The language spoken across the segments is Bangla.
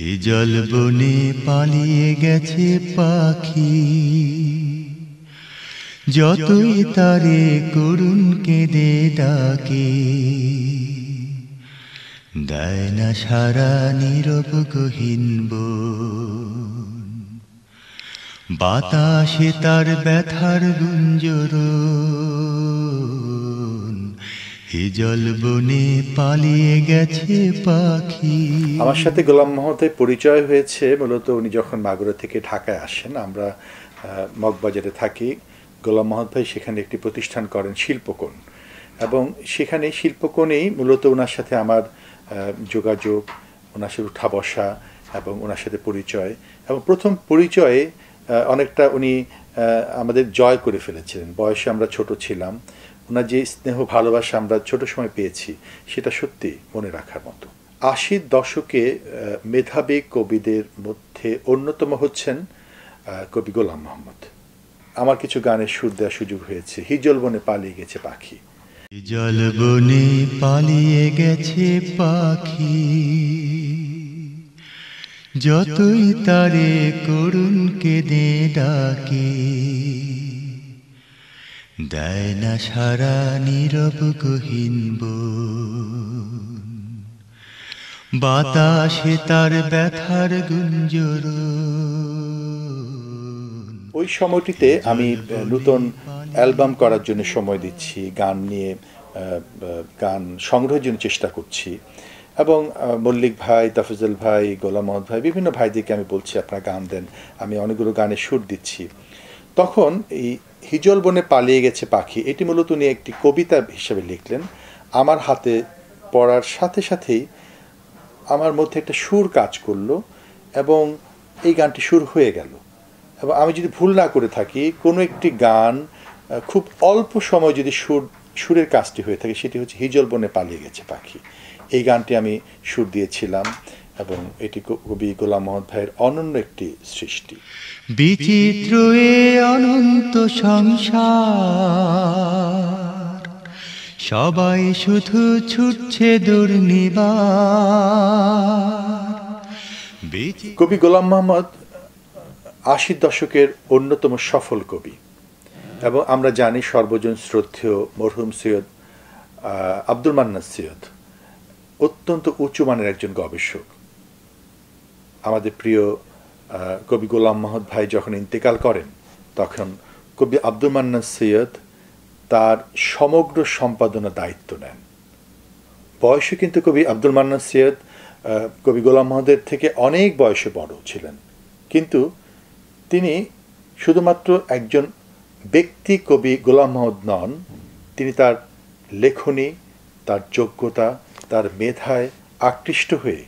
হিজল বনে পালিয়ে গেছে পাখি যতই তারে করুণ কেঁদে ডাকে দেয় না সারা নীরব গহীন বাতাসে তার ব্যথার গুঞ্জরণ আমার সাথে গোলাম মহতের পরিচয় হয়েছে মূলত উনি যখন মাগুরা থেকে ঢাকায় আসেন আমরা মগবাজারে থাকি গোলাম মহত ভাই সেখানে একটি প্রতিষ্ঠান করেন শিল্পকোণ এবং সেখানে শিল্পকোণেই মূলত ওনার সাথে আমার যোগাযোগ ওনার সাথে উঠা বসা এবং ওনার সাথে পরিচয় এবং প্রথম পরিচয়ে অনেকটা উনি আমাদের জয় করে ফেলেছিলেন বয়সে আমরা ছোট ছিলাম ওনার যে স্নেহ ভালোবাসা আমরা ছোট সময় পেয়েছি সেটা সত্যি মনে রাখার মতো আশির দশকে মেধাবী কবিদের মধ্যে অন্যতম হচ্ছেন কবি গোলাম মোহাম্মদ আমার কিছু গানের সুর দেওয়ার সুযোগ হয়েছে হিজল বনে পালিয়ে গেছে পাখি হিজল বনে পালিয়ে গেছে পাখি যতই তারে কে দে ডাকি দেয় না সারা নীরব গহীন বাতাসে তার ব্যথার গুঞ্জর ওই সময়টিতে আমি নূতন অ্যালবাম করার জন্য সময় দিচ্ছি গান নিয়ে গান সংগ্রহের জন্য চেষ্টা করছি এবং মল্লিক ভাই তাফিজুল ভাই গোলাম ভাই বিভিন্ন ভাইদেরকে আমি বলছি আপনারা গান দেন আমি অনেকগুলো গানে সুর দিচ্ছি তখন এই হিজল বনে পালিয়ে গেছে পাখি এটি মূলত উনি একটি কবিতা হিসেবে লিখলেন আমার হাতে পড়ার সাথে সাথেই আমার মধ্যে একটা সুর কাজ করলো এবং এই গানটি সুর হয়ে গেল এবং আমি যদি ভুল না করে থাকি কোনো একটি গান খুব অল্প সময় যদি সুর সুরের কাজটি হয়ে থাকে সেটি হচ্ছে হিজল বনে পালিয়ে গেছে পাখি এই গানটি আমি সুর দিয়েছিলাম এবং এটি কবি গোলাম মোহাম্মদ ভাইয়ের অনন্য একটি সৃষ্টি বিচিত্র অনন্ত সংসার সবাই শুধু ছুটছে দুর্নিবার কবি গোলাম মোহাম্মদ আশির দশকের অন্যতম সফল কবি এবং আমরা জানি সর্বজন শ্রদ্ধেয় মরহুম সৈয়দ আব্দুল মান্নান সৈয়দ অত্যন্ত উঁচু মানের একজন গবেষক আমাদের প্রিয় কবি গোলাম মাহমুদ ভাই যখন ইন্তেকাল করেন তখন কবি আব্দুল মান্নান সৈয়দ তার সমগ্র সম্পাদনা দায়িত্ব নেন বয়সে কিন্তু কবি আব্দুল মান্নান সৈয়দ কবি গোলাম মাহমুদের থেকে অনেক বয়সে বড় ছিলেন কিন্তু তিনি শুধুমাত্র একজন ব্যক্তি কবি গোলাম মোহাম্মদ নন তিনি তার লেখনী তার যোগ্যতা তার মেধায় আকৃষ্ট হয়ে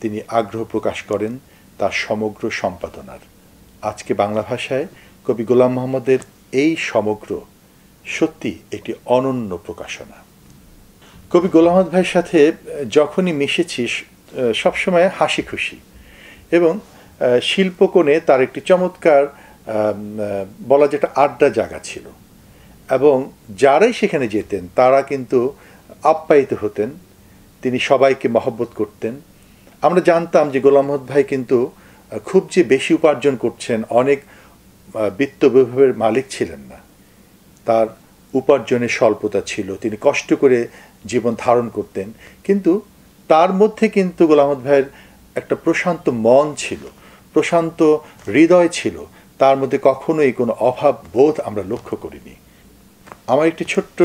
তিনি আগ্রহ প্রকাশ করেন তার সমগ্র সম্পাদনার আজকে বাংলা ভাষায় কবি গোলাম মোহাম্মদের এই সমগ্র সত্যি একটি অনন্য প্রকাশনা কবি গোলাম ভাইয়ের সাথে যখনই মিশেছি সবসময় হাসি খুশি এবং শিল্পকোণে তার একটি চমৎকার বলা যেটা আড্ডা জায়গা ছিল এবং যারাই সেখানে যেতেন তারা কিন্তু আপ্যায়িত হতেন তিনি সবাইকে মহব্বত করতেন আমরা জানতাম যে গোলাম মহম্মদ ভাই কিন্তু খুব যে বেশি উপার্জন করছেন অনেক বিত্ত বৈভবের মালিক ছিলেন না তার উপার্জনের স্বল্পতা ছিল তিনি কষ্ট করে জীবন ধারণ করতেন কিন্তু তার মধ্যে কিন্তু গোলামদ ভাইয়ের একটা প্রশান্ত মন ছিল প্রশান্ত হৃদয় ছিল তার মধ্যে কখনোই কোনো অভাব বোধ আমরা লক্ষ্য করিনি আমার একটি ছোট্ট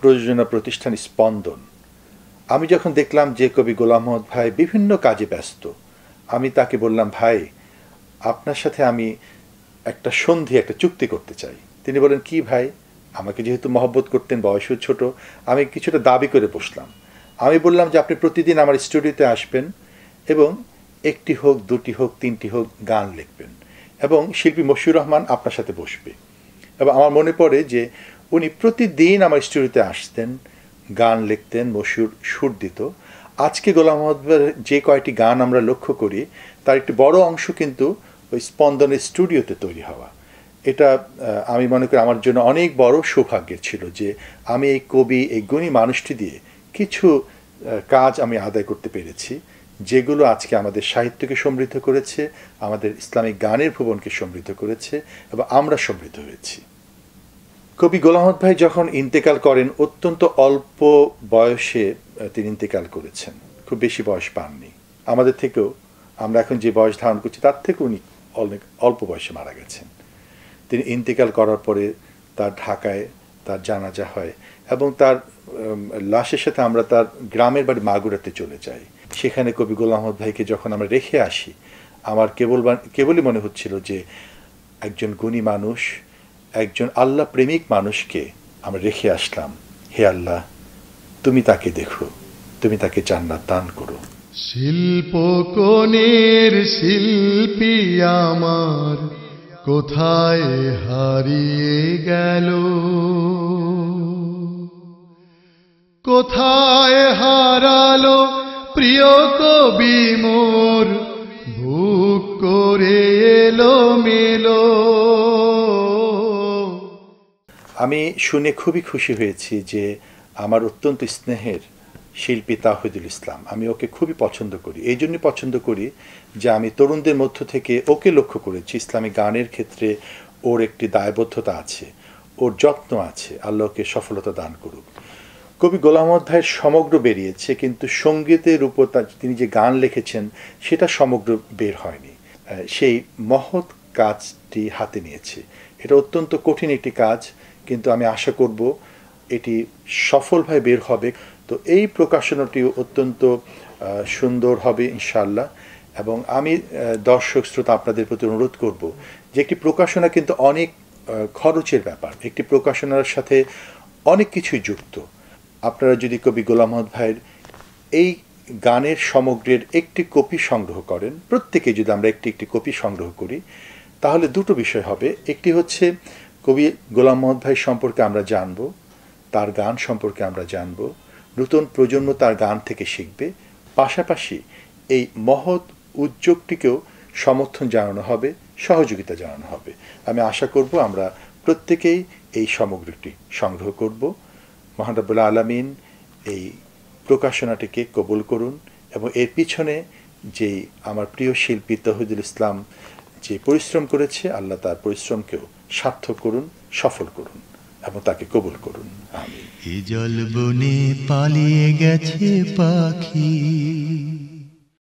প্রযোজনা প্রতিষ্ঠান স্পন্দন আমি যখন দেখলাম যে কবি গোলাম মোহাম্মদ ভাই বিভিন্ন কাজে ব্যস্ত আমি তাকে বললাম ভাই আপনার সাথে আমি একটা সন্ধি একটা চুক্তি করতে চাই তিনি বলেন কি ভাই আমাকে যেহেতু মহব্বত করতেন বয়সও ছোট আমি কিছুটা দাবি করে বসলাম আমি বললাম যে আপনি প্রতিদিন আমার স্টুডিওতে আসবেন এবং একটি হোক দুটি হোক তিনটি হোক গান লিখবেন এবং শিল্পী মশিউর রহমান আপনার সাথে বসবে এবং আমার মনে পড়ে যে উনি প্রতিদিন আমার স্টুডিওতে আসতেন গান লিখতেন মশিউর সুর দিত আজকে গোলাম মোহাম্মদের যে কয়টি গান আমরা লক্ষ্য করি তার একটি বড় অংশ কিন্তু ওই স্পন্দনের স্টুডিওতে তৈরি হওয়া এটা আমি মনে করি আমার জন্য অনেক বড় সৌভাগ্যের ছিল যে আমি এই কবি এই গুণী মানুষটি দিয়ে কিছু কাজ আমি আদায় করতে পেরেছি যেগুলো আজকে আমাদের সাহিত্যকে সমৃদ্ধ করেছে আমাদের ইসলামিক গানের ভুবনকে সমৃদ্ধ করেছে এবং আমরা সমৃদ্ধ হয়েছি কবি গোলামত ভাই যখন ইন্তেকাল করেন অত্যন্ত অল্প বয়সে তিনি ইন্তেকাল করেছেন খুব বেশি বয়স পাননি আমাদের থেকেও আমরা এখন যে বয়স ধারণ করছি তার থেকে উনি অনেক অল্প বয়সে মারা গেছেন তিনি ইন্তেকাল করার পরে তার ঢাকায় তার জানাজা হয় এবং তার লাশের সাথে আমরা তার গ্রামের বাড়ি মাগুরাতে চলে যাই সেখানে কবি গোলাম আহমদ ভাইকে যখন আমরা রেখে আসি আমার কেবল কেবলই মনে হচ্ছিল যে একজন গুণী মানুষ একজন আল্লাহ প্রেমিক মানুষকে আমরা রেখে আসলাম হে আল্লাহ তুমি তাকে দেখো তুমি তাকে জান্নাত দান করো শিল্প কোণের শিল্পী আমার কোথায় হারিয়ে গেল কোথায় হারালো প্রিয় কবি মোর ভুক করে এলো মেলো আমি শুনে খুবই খুশি হয়েছি যে আমার অত্যন্ত স্নেহের শিল্পী তাহিদুল ইসলাম আমি ওকে খুবই পছন্দ করি এই জন্য পছন্দ করি যে আমি তরুণদের মধ্য থেকে ওকে লক্ষ্য করেছি ইসলামী গানের ক্ষেত্রে ওর একটি দায়বদ্ধতা আছে ওর যত্ন আছে আল্লাহকে সফলতা দান করুক কবি গোলাম অধ্যায়ের সমগ্র বেরিয়েছে কিন্তু সঙ্গীতের উপর তিনি যে গান লিখেছেন সেটা সমগ্র বের হয়নি সেই মহৎ কাজটি হাতে নিয়েছে এটা অত্যন্ত কঠিন একটি কাজ কিন্তু আমি আশা করব এটি সফলভাবে বের হবে তো এই প্রকাশনাটি অত্যন্ত সুন্দর হবে ইনশাল্লাহ এবং আমি দর্শক শ্রোতা আপনাদের প্রতি অনুরোধ করব যে একটি প্রকাশনা কিন্তু অনেক খরচের ব্যাপার একটি প্রকাশনার সাথে অনেক কিছুই যুক্ত আপনারা যদি কবি গোলাম ভাইয়ের এই গানের সমগ্রের একটি কপি সংগ্রহ করেন প্রত্যেকে যদি আমরা একটি একটি কপি সংগ্রহ করি তাহলে দুটো বিষয় হবে একটি হচ্ছে কবি গোলাম মহম্মদ ভাই সম্পর্কে আমরা জানব তার গান সম্পর্কে আমরা জানব নতুন প্রজন্ম তার গান থেকে শিখবে পাশাপাশি এই মহৎ উদ্যোগটিকেও সমর্থন জানানো হবে সহযোগিতা জানানো হবে আমি আশা করব আমরা প্রত্যেকেই এই সামগ্রীটি সংগ্রহ করব মহানবুল আলমিন এই প্রকাশনাটিকে কবুল করুন এবং এর পিছনে যে আমার প্রিয় শিল্পী তহিদুল ইসলাম যে পরিশ্রম করেছে আল্লাহ তার পরিশ্রমকেও সার্থক করুন সফল করুন এবং তাকে কবুল করুন জল বনে পালিয়ে গেছে পাখি